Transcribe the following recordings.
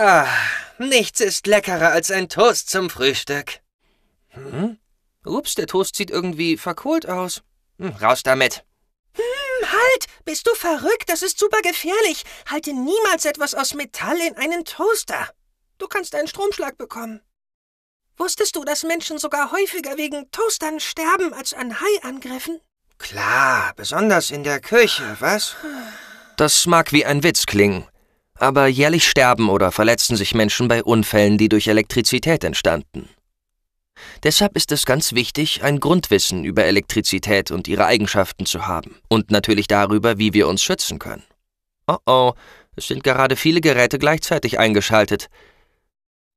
Ah, nichts ist leckerer als ein Toast zum Frühstück. Hm? Ups, der Toast sieht irgendwie verkohlt aus. Hm, raus damit. Hm, halt! Bist du verrückt? Das ist super gefährlich. Halte niemals etwas aus Metall in einen Toaster. Du kannst einen Stromschlag bekommen. Wusstest du, dass Menschen sogar häufiger wegen Toastern sterben als an Haiangriffen? Klar, besonders in der Küche, was? Hm. Das mag wie ein Witz klingen, aber jährlich sterben oder verletzen sich Menschen bei Unfällen, die durch Elektrizität entstanden. Deshalb ist es ganz wichtig, ein Grundwissen über Elektrizität und ihre Eigenschaften zu haben und natürlich darüber, wie wir uns schützen können. Oh oh, es sind gerade viele Geräte gleichzeitig eingeschaltet.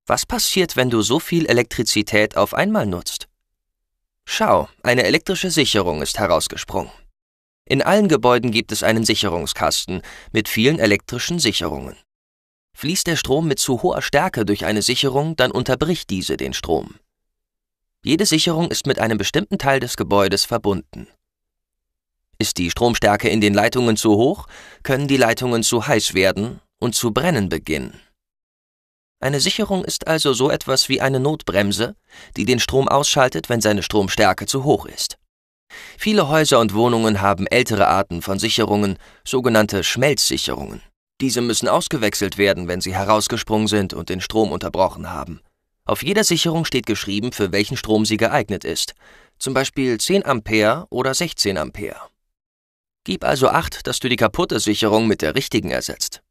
Was passiert, wenn du so viel Elektrizität auf einmal nutzt? Schau, eine elektrische Sicherung ist herausgesprungen. In allen Gebäuden gibt es einen Sicherungskasten mit vielen elektrischen Sicherungen. Fließt der Strom mit zu hoher Stärke durch eine Sicherung, dann unterbricht diese den Strom. Jede Sicherung ist mit einem bestimmten Teil des Gebäudes verbunden. Ist die Stromstärke in den Leitungen zu hoch, können die Leitungen zu heiß werden und zu brennen beginnen. Eine Sicherung ist also so etwas wie eine Notbremse, die den Strom ausschaltet, wenn seine Stromstärke zu hoch ist. Viele Häuser und Wohnungen haben ältere Arten von Sicherungen, sogenannte Schmelzsicherungen. Diese müssen ausgewechselt werden, wenn sie herausgesprungen sind und den Strom unterbrochen haben. Auf jeder Sicherung steht geschrieben, für welchen Strom sie geeignet ist, zum Beispiel 10 Ampere oder 16 Ampere. Gib also Acht, dass du die kaputte Sicherung mit der richtigen ersetzt.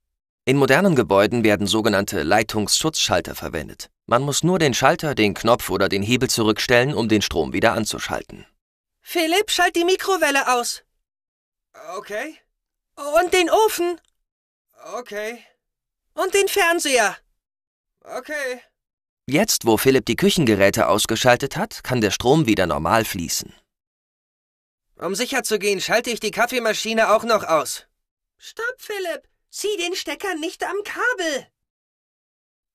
In modernen Gebäuden werden sogenannte Leitungsschutzschalter verwendet. Man muss nur den Schalter, den Knopf oder den Hebel zurückstellen, um den Strom wieder anzuschalten. Philipp, schalt die Mikrowelle aus. Okay. Und den Ofen. Okay. Und den Fernseher. Okay. Jetzt, wo Philipp die Küchengeräte ausgeschaltet hat, kann der Strom wieder normal fließen. Um sicher zu gehen, schalte ich die Kaffeemaschine auch noch aus. Stopp, Philipp! Zieh den Stecker nicht am Kabel!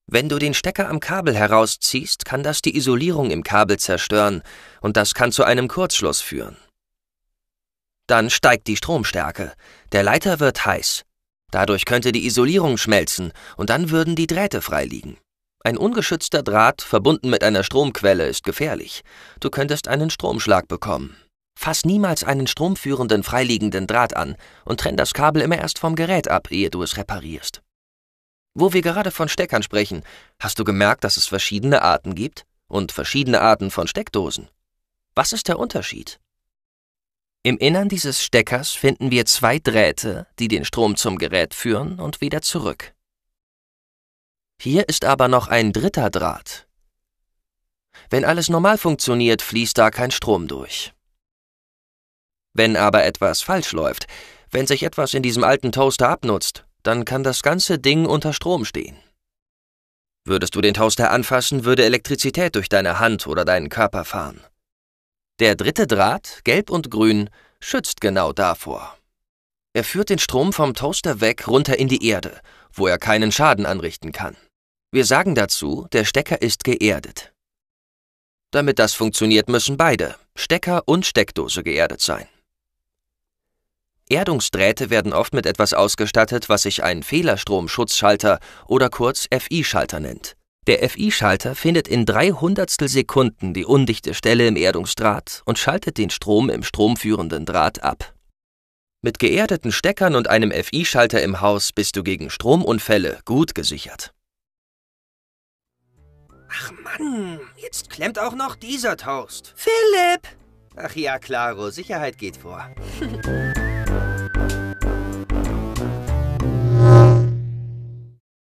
Wenn du den Stecker am Kabel herausziehst, kann das die Isolierung im Kabel zerstören und das kann zu einem Kurzschluss führen. Dann steigt die Stromstärke, der Leiter wird heiß. Dadurch könnte die Isolierung schmelzen und dann würden die Drähte freiliegen. Ein ungeschützter Draht verbunden mit einer Stromquelle ist gefährlich. Du könntest einen Stromschlag bekommen. Fass niemals einen stromführenden freiliegenden Draht an und trenn das Kabel immer erst vom Gerät ab, ehe du es reparierst. Wo wir gerade von Steckern sprechen, hast du gemerkt, dass es verschiedene Arten gibt und verschiedene Arten von Steckdosen? Was ist der Unterschied? Im Innern dieses Steckers finden wir zwei Drähte, die den Strom zum Gerät führen und wieder zurück. Hier ist aber noch ein dritter Draht. Wenn alles normal funktioniert, fließt da kein Strom durch. Wenn aber etwas falsch läuft, wenn sich etwas in diesem alten Toaster abnutzt, dann kann das ganze Ding unter Strom stehen. Würdest du den Toaster anfassen, würde Elektrizität durch deine Hand oder deinen Körper fahren. Der dritte Draht, gelb und grün, schützt genau davor. Er führt den Strom vom Toaster weg runter in die Erde, wo er keinen Schaden anrichten kann. Wir sagen dazu, der Stecker ist geerdet. Damit das funktioniert, müssen beide, Stecker und Steckdose, geerdet sein. Erdungsdrähte werden oft mit etwas ausgestattet, was sich ein Fehlerstromschutzschalter oder kurz FI-Schalter nennt. Der FI-Schalter findet in 300 Sekunden die undichte Stelle im Erdungsdraht und schaltet den Strom im stromführenden Draht ab. Mit geerdeten Steckern und einem FI-Schalter im Haus bist du gegen Stromunfälle gut gesichert. Ach Mann, jetzt klemmt auch noch dieser Toast. Philipp! Ach ja, Claro, Sicherheit geht vor.